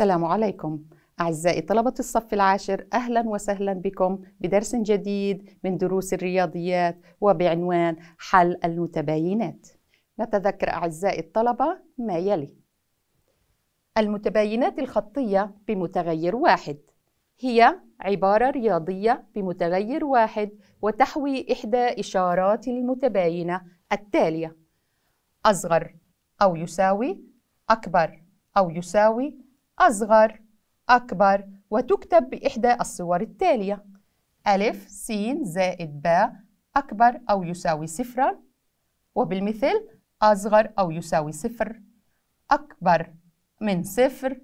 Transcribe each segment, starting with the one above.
السلام عليكم أعزائي طلبة الصف العاشر أهلا وسهلا بكم بدرس جديد من دروس الرياضيات وبعنوان حل المتباينات نتذكر أعزائي الطلبة ما يلي المتباينات الخطية بمتغير واحد هي عبارة رياضية بمتغير واحد وتحوي إحدى إشارات المتباينة التالية أصغر أو يساوي أكبر أو يساوي أصغر أكبر وتكتب بإحدى الصور التالية ألف س زائد ب أكبر أو يساوي صفرا وبالمثل أصغر أو يساوي صفر أكبر من صفر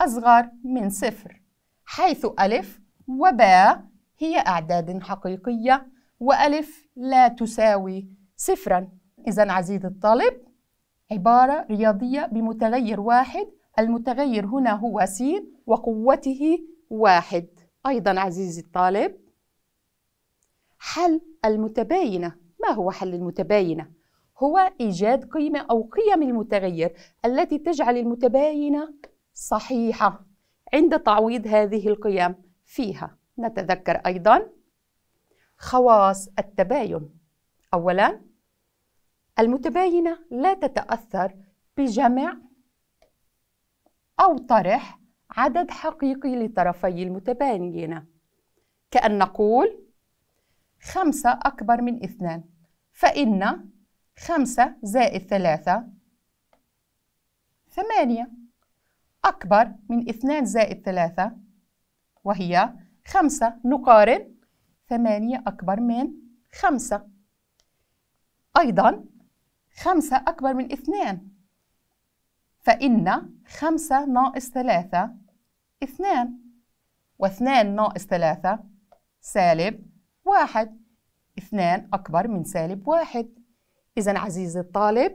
أصغر من صفر حيث ألف وباء هي أعداد حقيقية وألف لا تساوي صفرا إذا عزيزي الطالب عبارة رياضية بمتغير واحد المتغير هنا هو س وقوته واحد أيضا عزيزي الطالب حل المتباينة ما هو حل المتباينة؟ هو إيجاد قيمة أو قيم المتغير التي تجعل المتباينة صحيحة عند تعويض هذه القيم فيها نتذكر أيضا خواص التباين أولا المتباينة لا تتأثر بجمع أو طرح عدد حقيقي لطرفي المتباينين كأن نقول خمسة أكبر من اثنان فإن خمسة زائد ثلاثة ثمانية أكبر من اثنان زائد ثلاثة وهي خمسة نقارن ثمانية أكبر من خمسة أيضا خمسة أكبر من اثنان فإن خمسة ناقص ثلاثة اثنان واثنان ناقص ثلاثة سالب واحد اثنان أكبر من سالب واحد إذا عزيزي الطالب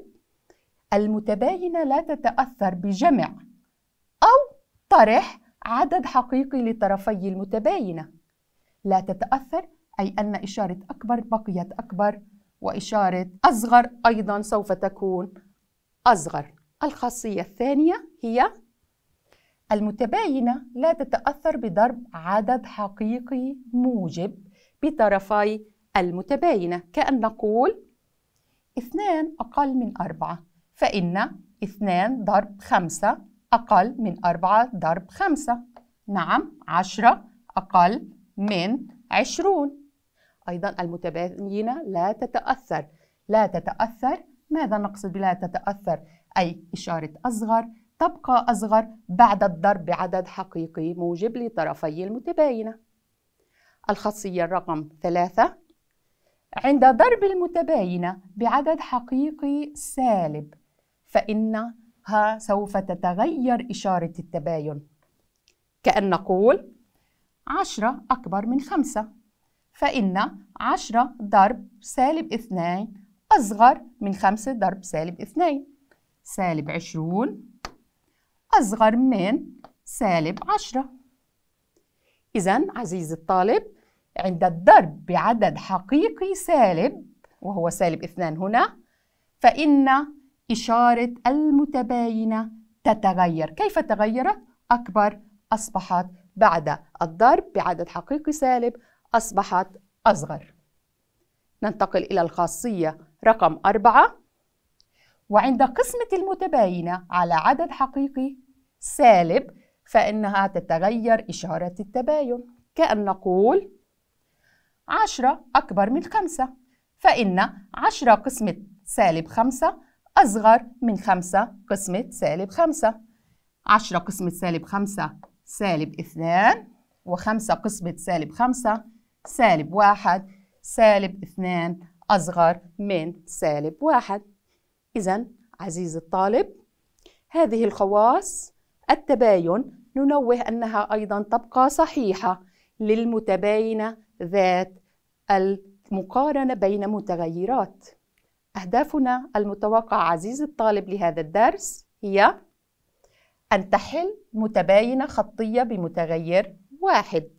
المتباينة لا تتأثر بجمع أو طرح عدد حقيقي لطرفي المتباينة لا تتأثر أي أن إشارة أكبر بقيت أكبر وإشارة أصغر أيضا سوف تكون أصغر الخاصية الثانية هي المتباينة لا تتأثر بضرب عدد حقيقي موجب بطرفي المتباينة كأن نقول اثنان أقل من أربعة فإن اثنان ضرب خمسة أقل من أربعة ضرب خمسة نعم عشرة أقل من عشرون أيضا المتباينة لا تتأثر لا تتأثر ماذا نقصد بلا تتأثر؟ أي إشارة أصغر تبقى أصغر بعد الضرب بعدد حقيقي موجب لطرفي المتباينة الخاصية الرقم ثلاثة عند ضرب المتباينة بعدد حقيقي سالب فإنها سوف تتغير إشارة التباين كأن نقول عشرة أكبر من خمسة فإن عشرة ضرب سالب اثنين أصغر من خمسة ضرب سالب اثنين سالب عشرون أصغر من سالب عشرة إذا عزيزي الطالب عند الضرب بعدد حقيقي سالب وهو سالب اثنان هنا فإن إشارة المتباينة تتغير كيف تغيرت؟ أكبر أصبحت بعد الضرب بعدد حقيقي سالب أصبحت أصغر ننتقل إلى الخاصية رقم أربعة وعند قسمة المتباينة على عدد حقيقي سالب فإنها تتغير إشارة التباين كأن نقول عشرة أكبر من خمسة فإن عشرة قسمة سالب خمسة أصغر من خمسة قسمة سالب خمسة عشرة قسمة سالب خمسة سالب اثنان وخمسة قسمة سالب خمسة سالب واحد سالب اثنان أصغر من سالب واحد إذا عزيزي الطالب هذه الخواص التباين ننوه أنها أيضا تبقى صحيحة للمتباينة ذات المقارنة بين متغيرات أهدافنا المتوقعة عزيزي الطالب لهذا الدرس هي أن تحل متباينة خطية بمتغير واحد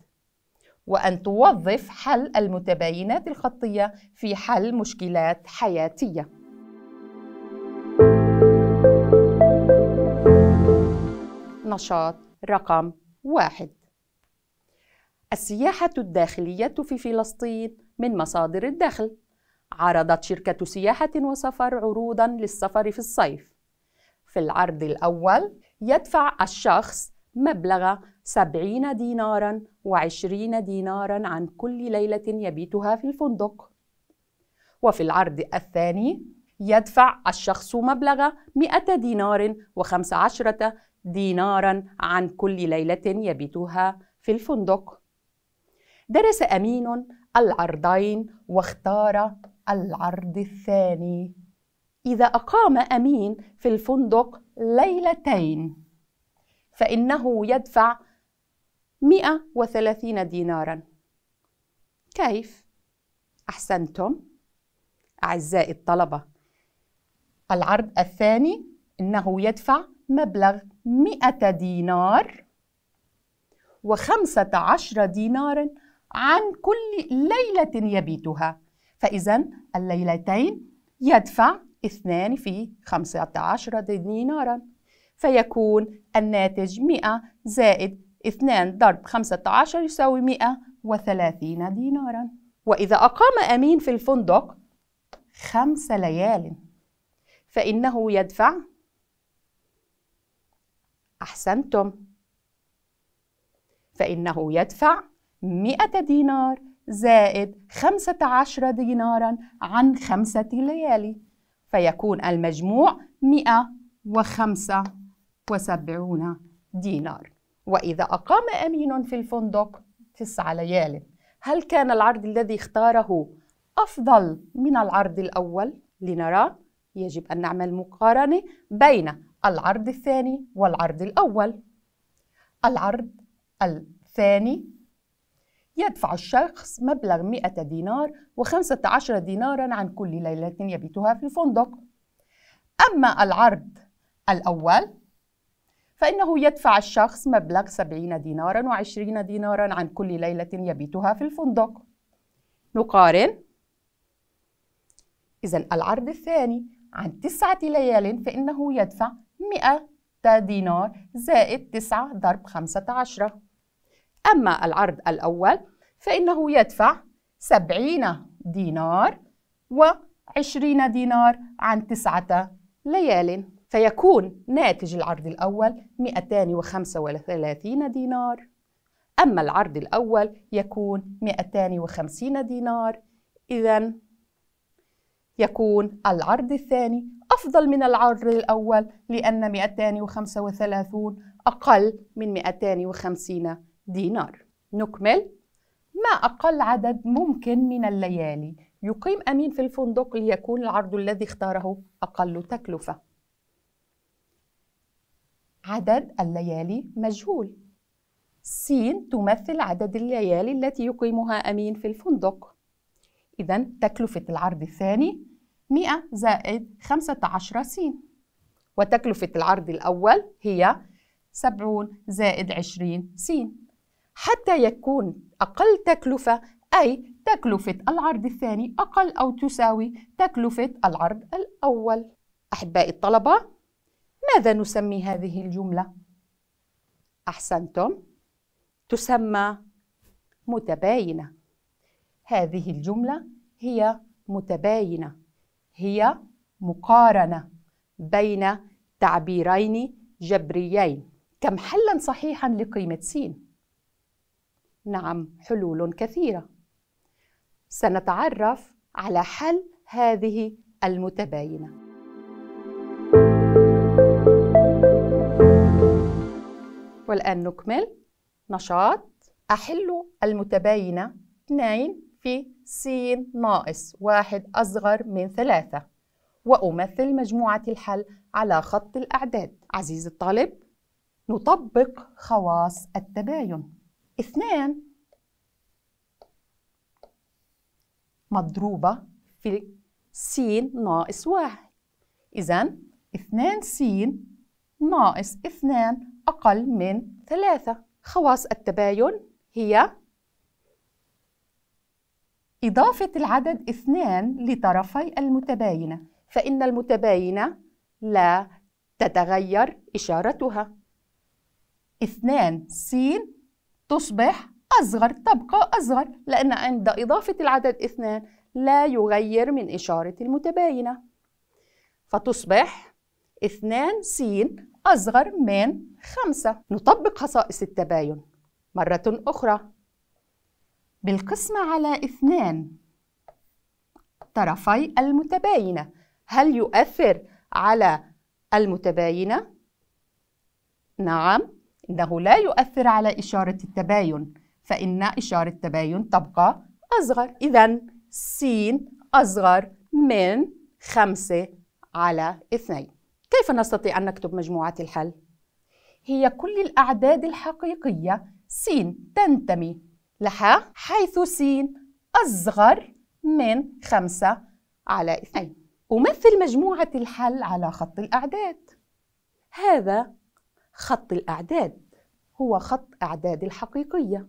وأن توظف حل المتباينات الخطية في حل مشكلات حياتية النشاط رقم واحد السياحة الداخلية في فلسطين من مصادر الدخل عرضت شركة سياحة وسفر عروضاً للسفر في الصيف في العرض الأول يدفع الشخص مبلغ 70 ديناراً و20 ديناراً عن كل ليلة يبيتها في الفندق وفي العرض الثاني يدفع الشخص مبلغ 100 دينار و15 دينارا عن كل ليلة يبيتها في الفندق درس أمين العرضين واختار العرض الثاني إذا أقام أمين في الفندق ليلتين فإنه يدفع 130 دينارا كيف؟ أحسنتم أعزائي الطلبة العرض الثاني إنه يدفع مبلغ مئة دينار وخمسة عشر دينارا عن كل ليلة يبيتها فإذا الليلتين يدفع اثنان في خمسة عشر دينارا فيكون الناتج مئة زائد اثنان ضرب خمسة عشر يساوي مئة وثلاثين دينارا وإذا أقام أمين في الفندق خمس ليال فإنه يدفع أحسنتم فإنه يدفع مئة دينار زائد خمسة عشر دينارا عن خمسة ليالي فيكون المجموع مئة وخمسة وسبعون دينار وإذا أقام أمين في الفندق تسعة ليال هل كان العرض الذي اختاره أفضل من العرض الأول؟ لنرى يجب أن نعمل مقارنة بين العرض الثاني والعرض الأول العرض الثاني يدفع الشخص مبلغ 100 دينار و15 دينارا عن كل ليلة يبيتها في الفندق أما العرض الأول فإنه يدفع الشخص مبلغ 70 دينارا و20 دينارا عن كل ليلة يبيتها في الفندق نقارن إذا العرض الثاني عن تسعة ليال فإنه يدفع 100 دينار زائد 9 ضرب 15 أما العرض الأول فإنه يدفع 70 دينار و20 دينار عن 9 ليال فيكون ناتج العرض الأول 235 دينار أما العرض الأول يكون 250 دينار إذن يكون العرض الثاني أفضل من العرض الأول لأن 235 أقل من 250 دينار نكمل ما أقل عدد ممكن من الليالي يقيم أمين في الفندق ليكون العرض الذي اختاره أقل تكلفة عدد الليالي مجهول س تمثل عدد الليالي التي يقيمها أمين في الفندق إذا تكلفة العرض الثاني 100 زائد 15 س وتكلفة العرض الأول هي 70 زائد 20 س حتى يكون أقل تكلفة أي تكلفة العرض الثاني أقل أو تساوي تكلفة العرض الأول أحبائي الطلبة ماذا نسمي هذه الجملة؟ أحسنتم تسمى متباينة هذه الجملة هي متباينة هي مقارنة بين تعبيرين جبريين كم حلا صحيحا لقيمة س نعم حلول كثيرة سنتعرف على حل هذه المتباينة والآن نكمل نشاط أحل المتباينة 2 في س ناقص واحد أصغر من ثلاثة وأمثل مجموعة الحل على خط الأعداد عزيزي الطالب نطبق خواص التباين اثنان مضروبة في س ناقص واحد إذا اثنان س ناقص اثنان أقل من ثلاثة خواص التباين هي إضافة العدد اثنان لطرفي المتباينة فإن المتباينة لا تتغير إشارتها اثنان س تصبح أصغر تبقى أصغر لأن عند إضافة العدد اثنان لا يغير من إشارة المتباينة فتصبح اثنان س أصغر من خمسة نطبق خصائص التباين مرة أخرى بالقسمة على اثنان طرفي المتباينة هل يؤثر على المتباينة؟ نعم إنه لا يؤثر على إشارة التباين فإن إشارة التباين تبقى أصغر إذا س أصغر من خمسة على اثنين كيف نستطيع أن نكتب مجموعة الحل؟ هي كل الأعداد الحقيقية س تنتمي لحا حيث س أصغر من خمسة على اثنين أمثل مجموعة الحل على خط الأعداد هذا خط الأعداد هو خط أعداد الحقيقية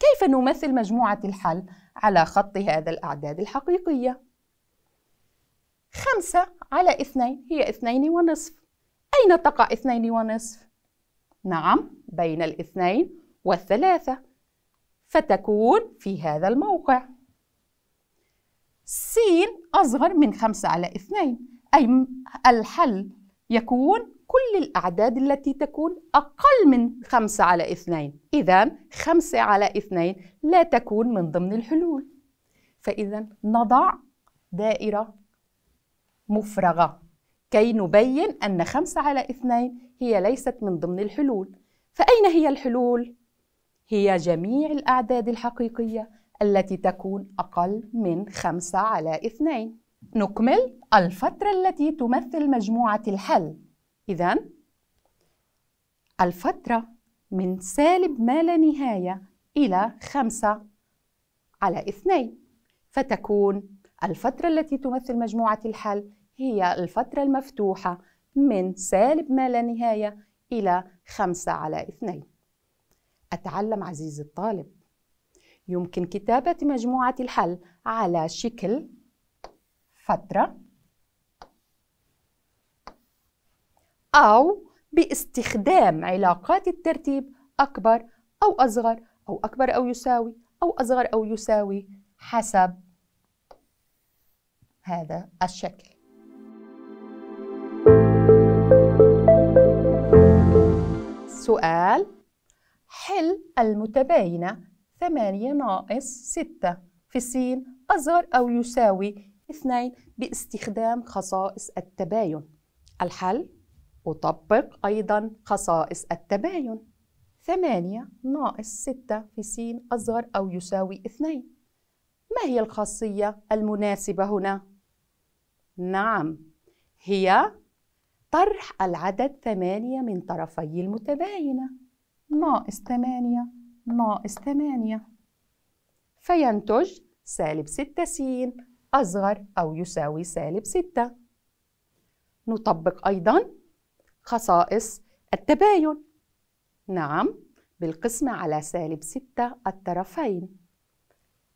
كيف نمثل مجموعة الحل على خط هذا الأعداد الحقيقية؟ خمسة على اثنين هي اثنين ونصف أين تقع اثنين ونصف؟ نعم بين الاثنين والثلاثة فتكون في هذا الموقع س أصغر من 5 على 2 أي الحل يكون كل الأعداد التي تكون أقل من 5 على 2 إذا 5 على 2 لا تكون من ضمن الحلول فإذا نضع دائرة مفرغة كي نبين أن 5 على 2 هي ليست من ضمن الحلول فأين هي الحلول؟ هي جميع الأعداد الحقيقية التي تكون أقل من 5 على 2 نكمل الفترة التي تمثل مجموعة الحل إذا الفترة من سالب ما لا نهاية إلى 5 على 2 فتكون الفترة التي تمثل مجموعة الحل هي الفترة المفتوحة من سالب ما لا نهاية إلى 5 على 2 أتعلم عزيزي الطالب يمكن كتابة مجموعة الحل على شكل فترة أو باستخدام علاقات الترتيب أكبر أو أصغر أو أكبر أو يساوي أو أصغر أو يساوي حسب هذا الشكل سؤال حل المتباينة 8 ناقص 6 في السين أصغر أو يساوي 2 باستخدام خصائص التباين الحل أطبق أيضا خصائص التباين 8 ناقص 6 في س أصغر أو يساوي 2 ما هي الخاصية المناسبة هنا؟ نعم هي طرح العدد 8 من طرفي المتباينة ناقص 8 ناقص 8 فينتج سالب 6 س أصغر أو يساوي سالب 6 نطبق أيضا خصائص التباين نعم بالقسمة على سالب 6 الطرفين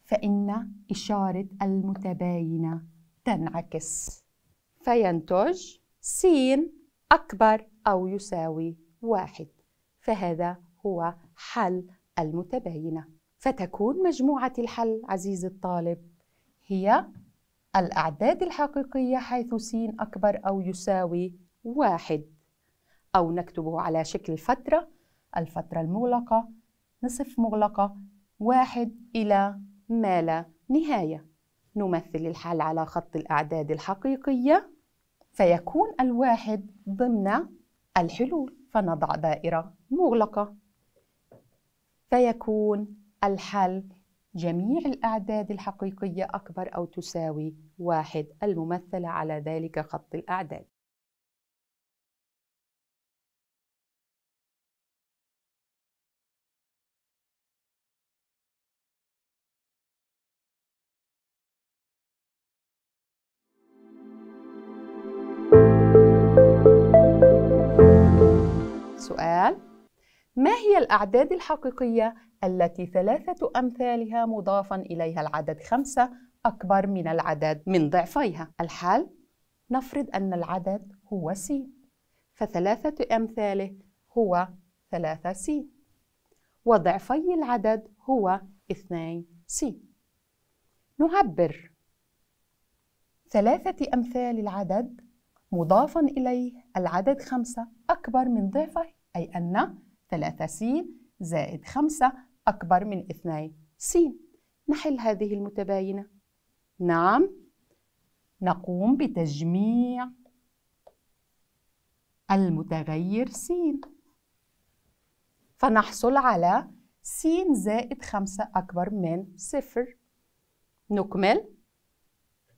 فإن إشارة المتباينة تنعكس فينتج س أكبر أو يساوي واحد فهذا هو حل المتباينة فتكون مجموعة الحل عزيز الطالب هي الأعداد الحقيقية حيث س أكبر أو يساوي واحد أو نكتبه على شكل فترة الفترة المغلقة نصف مغلقة واحد إلى ما لا نهاية نمثل الحل على خط الأعداد الحقيقية فيكون الواحد ضمن الحلول فنضع دائرة مغلقة فيكون الحل جميع الأعداد الحقيقية أكبر أو تساوي واحد الممثلة على ذلك خط الأعداد سؤال ما هي الأعداد الحقيقية التي ثلاثة أمثالها مضافا إليها العدد خمسة أكبر من العدد من ضعفيها؟ الحال نفرض أن العدد هو س فثلاثة أمثاله هو ثلاثة س وضعفي العدد هو اثنين س نعبر ثلاثة أمثال العدد مضافا إليه العدد خمسة أكبر من ضعفه أي أن 3 س زائد 5 أكبر من 2 س نحل هذه المتباينة نعم نقوم بتجميع المتغير س فنحصل على س زائد 5 أكبر من 0 نكمل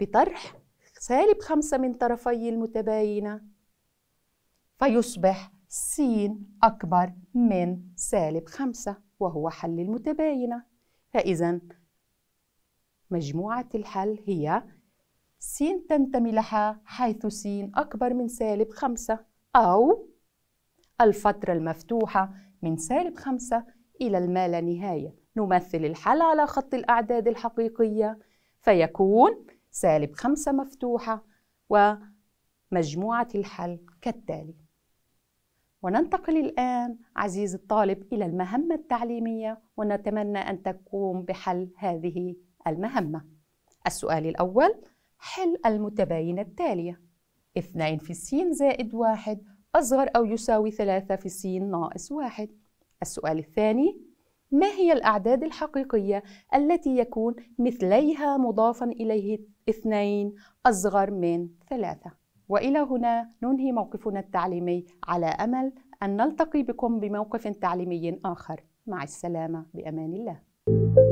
بطرح سالب 5 من طرفي المتباينة فيصبح س أكبر من سالب خمسة وهو حل المتباينة فإذا مجموعة الحل هي س تنتمي لها حيث س أكبر من سالب خمسة أو الفترة المفتوحة من سالب خمسة إلى ما لا نهاية نمثل الحل على خط الأعداد الحقيقية فيكون سالب خمسة مفتوحة ومجموعة الحل كالتالي وننتقل الآن عزيزي الطالب إلى المهمة التعليمية ونتمنى أن تقوم بحل هذه المهمة. السؤال الأول حل المتباينة التالية 2 في سين زائد واحد أصغر أو يساوي 3 في سين ناقص واحد السؤال الثاني ما هي الأعداد الحقيقية التي يكون مثليها مضافا إليه اثنين أصغر من ثلاثة؟ والى هنا ننهي موقفنا التعليمي على امل ان نلتقي بكم بموقف تعليمي اخر مع السلامه بامان الله